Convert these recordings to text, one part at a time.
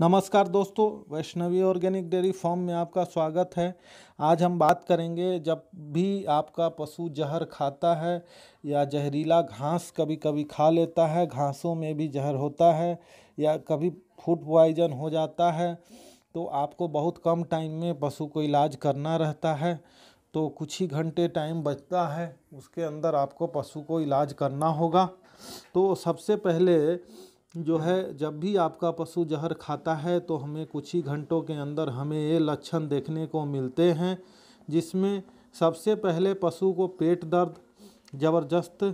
नमस्कार दोस्तों Vaishnavi organic dairy farm में आपका स्वागत है आज हम बात करेंगे जब भी आपका पशु जहर खाता है या जहरीला घास कभी कभी खा लेता है घासों में भी जहर होता है या कभी फूड पॉइजन हो जाता है तो आपको बहुत कम टाइम में पशु को इलाज करना रहता है तो कुछ ही घंटे टाइम बचता है उसके अंदर आपको पशु को इलाज करना होगा तो सबसे पहले जो है जब भी आपका पशु जहर खाता है तो हमें कुछ ही घंटों के अंदर हमें ये लक्षण देखने को मिलते हैं जिसमें सबसे पहले पशु को पेट दर्द ज़बरदस्त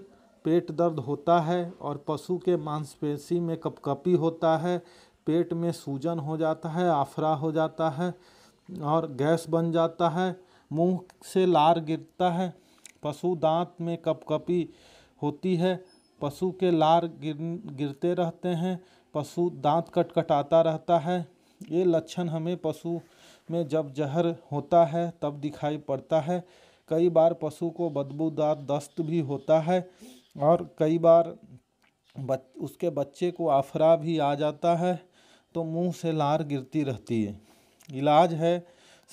पेट दर्द होता है और पशु के मांसपेशी में कपकपी होता है पेट में सूजन हो जाता है आफरा हो जाता है और गैस बन जाता है मुंह से लार गिरता है पशु दांत में कपकपी होती है पशु के लार गिर गिरते रहते हैं पशु दांत कटकटाता रहता है ये लक्षण हमें पशु में जब जहर होता है तब दिखाई पड़ता है कई बार पशु को बदबूदार दस्त भी होता है और कई बार बच उसके बच्चे को आफरा भी आ जाता है तो मुंह से लार गिरती रहती है इलाज है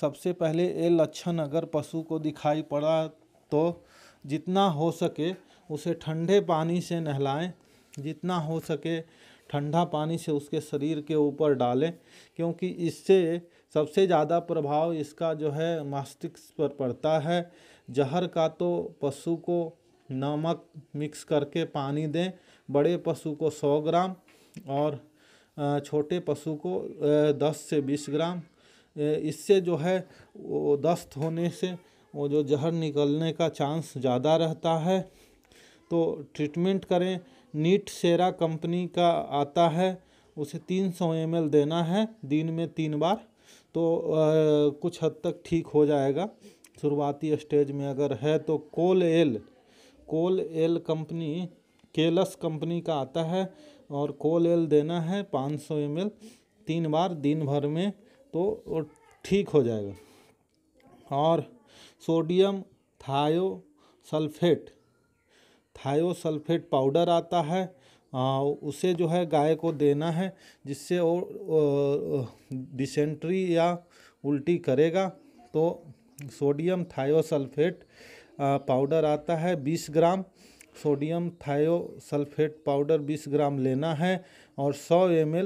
सबसे पहले ये लक्षण अगर पशु को दिखाई पड़ा तो जितना हो सके उसे ठंडे पानी से नहलाएं जितना हो सके ठंडा पानी से उसके शरीर के ऊपर डालें क्योंकि इससे सबसे ज़्यादा प्रभाव इसका जो है मस्तिष्क पर पड़ता है जहर का तो पशु को नमक मिक्स करके पानी दें बड़े पशु को 100 ग्राम और छोटे पशु को 10 से 20 ग्राम इससे जो है वो दस्त होने से वो जो जहर निकलने का चांस ज़्यादा रहता है तो ट्रीटमेंट करें नीट सेरा कंपनी का आता है उसे तीन सौ एम देना है दिन में तीन बार तो आ, कुछ हद तक ठीक हो जाएगा शुरुआती स्टेज में अगर है तो कोल एल कोल एल कंपनी केलस कंपनी का आता है और कोल एल देना है 500 सौ तीन बार दिन भर में तो ठीक हो जाएगा और सोडियम थायो सल्फेट थायोसल्फेट पाउडर आता है उसे जो है गाय को देना है जिससे वो डिसेंट्री या उल्टी करेगा तो सोडियम थायोसल्फेट पाउडर आता है 20 gram sodium thiosulphate powder 20 gram लेना है और 100 एम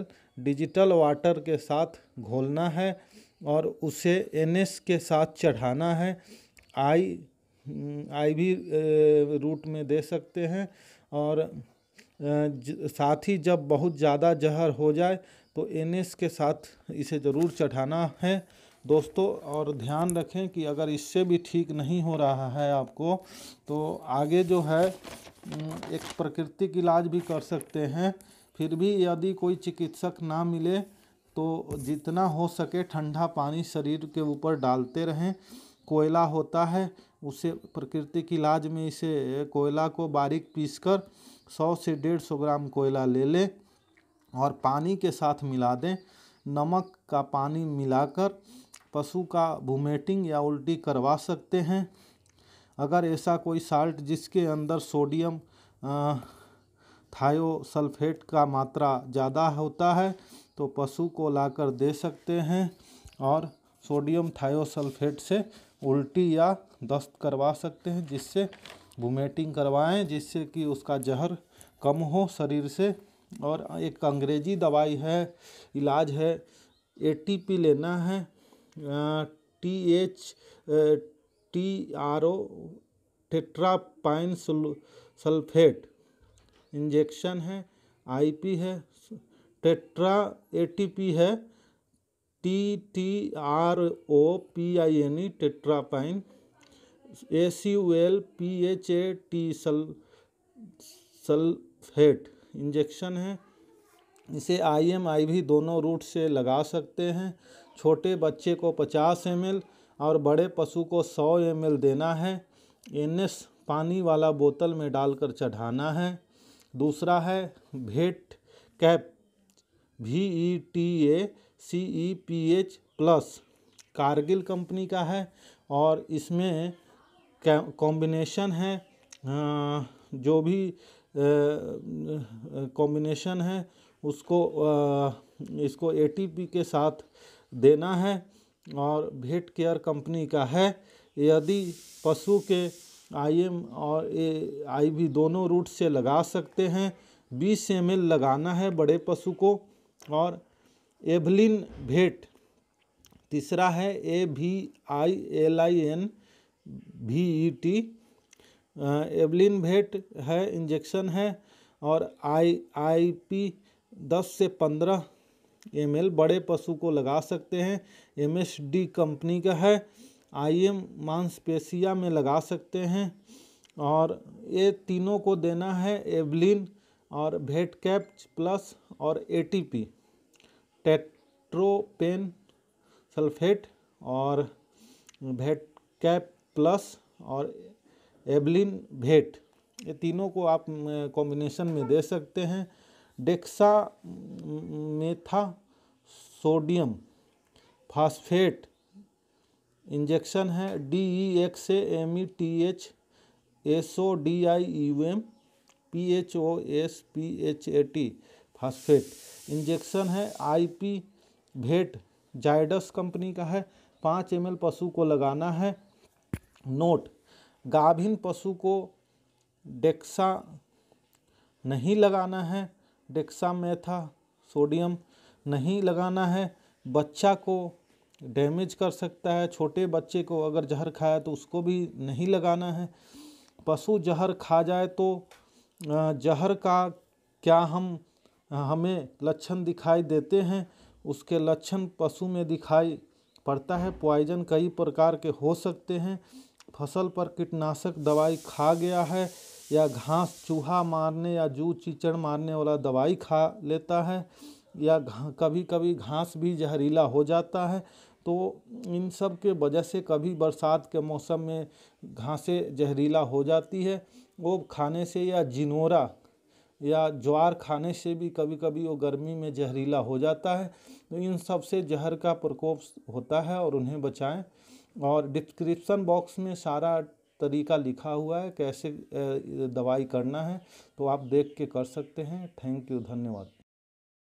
डिजिटल वाटर के साथ घोलना है और उसे एन के साथ चढ़ाना है आई हम्म, आईवी रूट में दे सकते हैं और साथ ही जब बहुत ज़्यादा जहर हो जाए तो एन के साथ इसे ज़रूर चढ़ाना है दोस्तों और ध्यान रखें कि अगर इससे भी ठीक नहीं हो रहा है आपको तो आगे जो है हम्म, एक प्राकृतिक इलाज भी कर सकते हैं फिर भी यदि कोई चिकित्सक ना मिले तो जितना हो सके ठंडा पानी शरीर के ऊपर डालते रहें कोयला होता है उसे प्रकृति की लाज में इसे कोयला को बारीक पीस कर सौ से डेढ़ सौ ग्राम कोयला ले लें और पानी के साथ मिला दें नमक का पानी मिलाकर पशु का वोमेटिंग या उल्टी करवा सकते हैं अगर ऐसा कोई साल्ट जिसके अंदर सोडियम थायोसल्फेट का मात्रा ज़्यादा होता है तो पशु को लाकर दे सकते हैं और सोडियम थायोसल्फेट से उल्टी या दस्त करवा सकते हैं जिससे वोमेटिंग करवाएं जिससे कि उसका जहर कम हो शरीर से और एक अंग्रेजी दवाई है इलाज है ए टी पी लेना है T H T R O tetrapine sulphate injection है आईपी है टेट्रा एटीपी है T T R O P I N E tetrapine A C U L P H A T सल सल्फेट इंजेक्शन है इसे I am आई भी दोनों root से लगा सकते हैं छोटे बच्चे को 50 एम और बड़े पशु को 100 एम देना है एन एस पानी वाला बोतल में डालकर चढ़ाना है दूसरा है भेट कैप भी E T A C E P H plus Cargill company का है और इसमें कॉम्बिनेशन है जो भी कॉम्बिनेशन है उसको इसको एटीपी के साथ देना है और भेट केयर कंपनी का है यदि पशु के आईएम और ए आई भी दोनों रूट से लगा सकते हैं बीस एम लगाना है बड़े पशु को और एवलिन भेट तीसरा है ए भी आई एल आई एन भी ई टी एवलिन भेट है इंजेक्शन है और आई आई पी दस से पंद्रह एम एल बड़े पशु को लगा सकते हैं एम एस डी कंपनी का है आई एम मांसपेशिया में लगा सकते हैं और ये तीनों को देना है एवलिन और भेट कैप्च प्लस और A T P tetropen sulphate और भेट कैप प्लस और एबलिन भेट ये तीनों को आप कॉम्बिनेशन में दे सकते हैं dexa metha sodium phosphate injection है D E X M E T H S O D I U M P H O S P H A T phosphate injection है आईपी भेट जाइडस कंपनी का है पाँच एम पशु को लगाना है नोट गाभिन पशु को डेक्सा नहीं लगाना है डेक्सा मेथा सोडियम नहीं लगाना है बच्चा को डैमेज कर सकता है छोटे बच्चे को अगर जहर खाया तो उसको भी नहीं लगाना है पशु जहर खा जाए तो जहर का क्या हम हमें लक्षण दिखाई देते हैं उसके लक्षण पशु में दिखाई पड़ता है पॉइजन कई प्रकार के हो सकते हैं फसल पर कीटनाशक दवाई खा गया है या घास चूहा मारने या जू चीचड़ मारने वाला दवाई खा लेता है या कभी कभी घास भी जहरीला हो जाता है तो इन सब के वजह से कभी बरसात के मौसम में घासें जहरीला हो जाती है वो खाने से या जिनोरा या ज्वार खाने से भी कभी कभी वो गर्मी में जहरीला हो जाता है तो इन सब से जहर का प्रकोप होता है और उन्हें बचाएं और डिस्क्रिप्सन बॉक्स में सारा तरीका लिखा हुआ है कैसे दवाई करना है तो आप देख के कर सकते हैं थैंक यू धन्यवाद